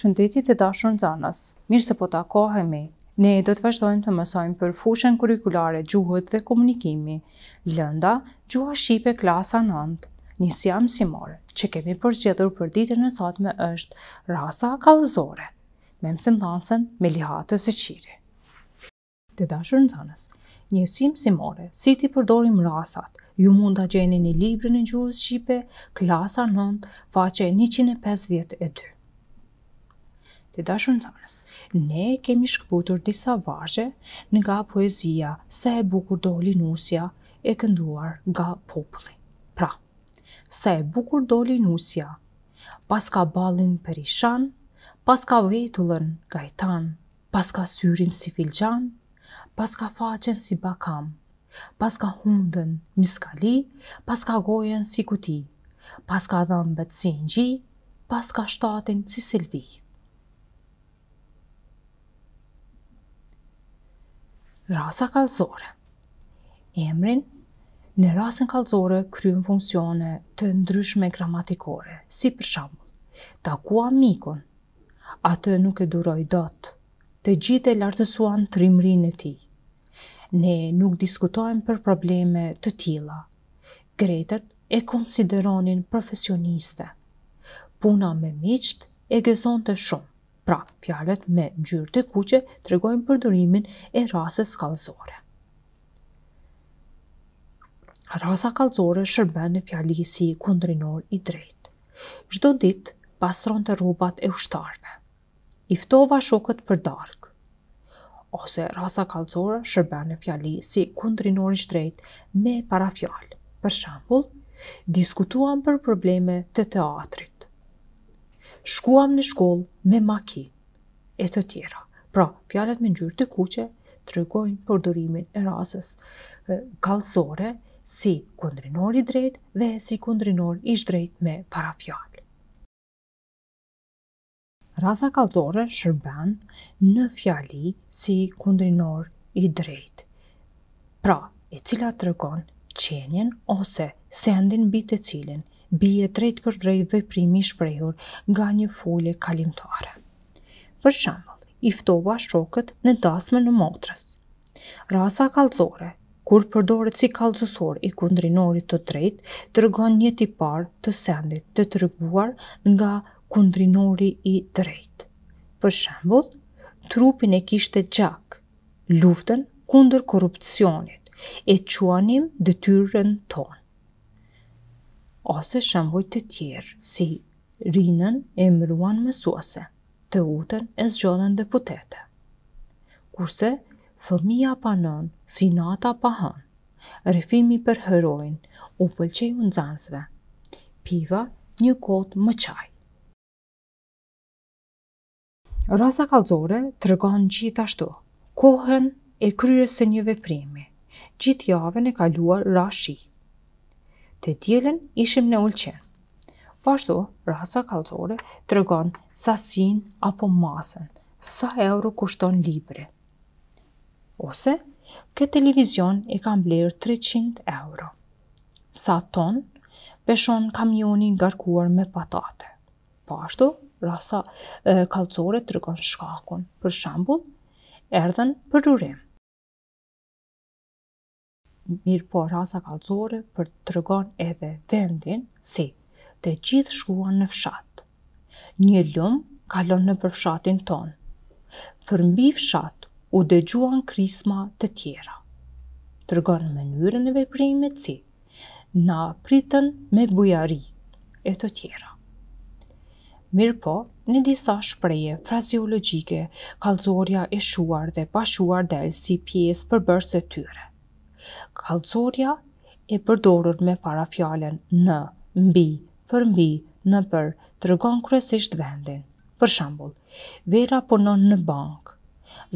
përshëndetje të dashur nxënës. Mirë se po takohemi. Ne do të vazhdojmë të mësojmë për fushën kurrikulare gjuhët dhe komunikimi. Lënda, gjuha shqipe klasa 9. Një si amësimor që kemi përgjithur për ditën e sotme është rasa kalëzore, me mësim thansen me lihatës e qiri. Të dashur nxënës, një si amësimore, si ti përdorim rasat, Ju mund të gjeni një librin e gjuhës Shqipe, klasa 9, faqe 152 të dashur nëzënës. Ne kemi shkëputur disa vargje nga poezia Se e bukur doli nusja e kënduar nga populli. Pra, se e bukur doli nusja, pas ka balin perishan, pas ka vetullën gajtan, pas ka syrin si filxan, pas ka faqen si bakam, pas ka hundën miskali, pas ka gojen si kuti, pas ka dhëmbët si gji, pas ka shtatin si silvijë. rasa kalzore. Emrin, në rasën kalzore kryën funksione të ndryshme gramatikore, si për shambull, ta ku amikon, atë nuk e duroj dot, të gjithë e lartësuan të e ti. Ne nuk diskutojmë për probleme të tila. Gretët e konsideronin profesioniste. Puna me miqtë e gëzon të shumë. Pra, fjalët me gjyrë të kuqe tregojnë regojnë përdurimin e rasës skallëzore. Rasa kallëzore shërben në fjali si kundrinor i drejtë. Çdo ditë pastron të rrobat e ushtarëve. I ftova shokët për darkë. Ose rasa kalzore shërben në fjali si kundrinor i drejt me parafjallë. Për shambull, diskutuan për probleme të teatrit shkuam në shkollë me maki, e të tjera. Pra, fjalet me ngjyrë të kuqe tregojnë përdorimin e rasës kallësore si kundrinor i drejtë dhe si kundrinor i shdrejt me parafjal. Rasa kallëzore shërben në fjali si kundrinor i drejtë, pra e cila të rëgon qenjen ose sendin bitë cilin bie drejt për drejt dhe primi shprehur nga një folje kalimtare. Për i ftova shokët në dasme në motrës. Rasa kalzore, kur përdore si kalzusor i kundrinorit të drejt, të rëgon një tipar të sendit të të rëbuar nga kundrinori i drejt. Për shembull, trupin e kishte gjak, luftën kundër korupcionit, e quanim dëtyrën tonë ose shëmbuj të tjerë, si rinën e mëruan mësuese, të utën e zgjodhen deputete. Kurse, fëmija pa nën, si nata pa hën, rëfimi për hërojnë, u pëlqej unë piva një kotë më qaj. Rasa kalzore të rëgonë gjithashtu, kohën e kryrës e një veprimi, gjithjave në kaluar rashi të tjelen ishim në ulqen. Pashtu, rasa kalzore të rëgon sasin apo masën, sa euro kushton libre. Ose, këtë televizion i kam blerë 300 euro. Sa ton, peshon kamioni nga me patate. Pashtu, po rasa kalzore të rëgon shkakun, për shambull, erdhen për rurim mirë po rasa kalzore për të rëgon edhe vendin si të gjithë shkuan në fshat. Një lëmë kalon në për fshatin tonë. Për mbi fshat u dhe gjuan krisma të tjera. Të rëgon në mënyrën e veprimit si na pritën me bujari e të tjera. Mirë po, në disa shpreje fraziologike, kalzoria e shuar dhe pashuar dhe si pjesë për bërse tyre. Kalcorja e përdorur me para fjallën në, mbi, për mbi, në për, të rëgon kryesisht vendin. Për shambull, vera punon në bank,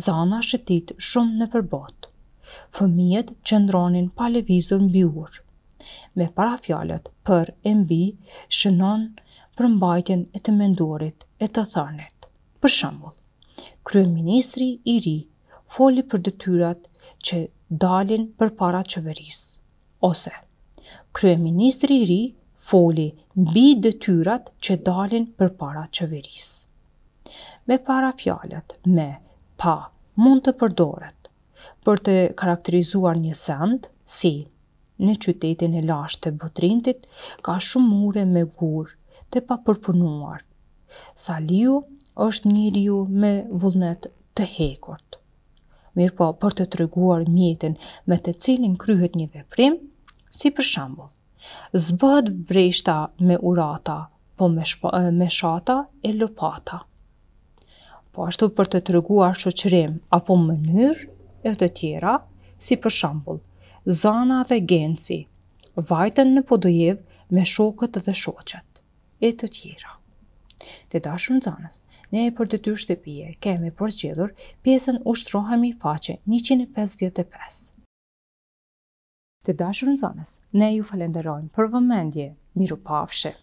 zana shëtit shumë në përbot, fëmijet qëndronin pa levizur mbi urë. Me para fjallët për e mbi shënon për mbajtjen e të mendurit e të thërnet. Për shambull, kryeministri i ri foli për dëtyrat që dalin për para qeverisë. Ose, kryeministri ri foli mbi dëtyrat që dalin për para qeverisë. Me para fjalet, me, pa, mund të përdoret, për të karakterizuar një send, si, në qytetin e lashtë të butrintit, ka shumë mure me gurë të pa Saliu është njëriu me vullnet të hekurtë mirë po për të treguar mjetin me të cilin kryhet një veprim, si për shambull. Zbët vreshta me urata, po me, shpo, me shata e lopata. Po ashtu për të treguar shoqërim apo mënyrë e të tjera, si për shambull, zana dhe genci, vajten në podojev me shokët dhe shoqet, e të tjera. Të dashur zanës, ne e për të ty kemi për pjesën u shtrohemi faqe 155. Të dashur zanës, ne ju falenderojmë për vëmendje, miru pafshe.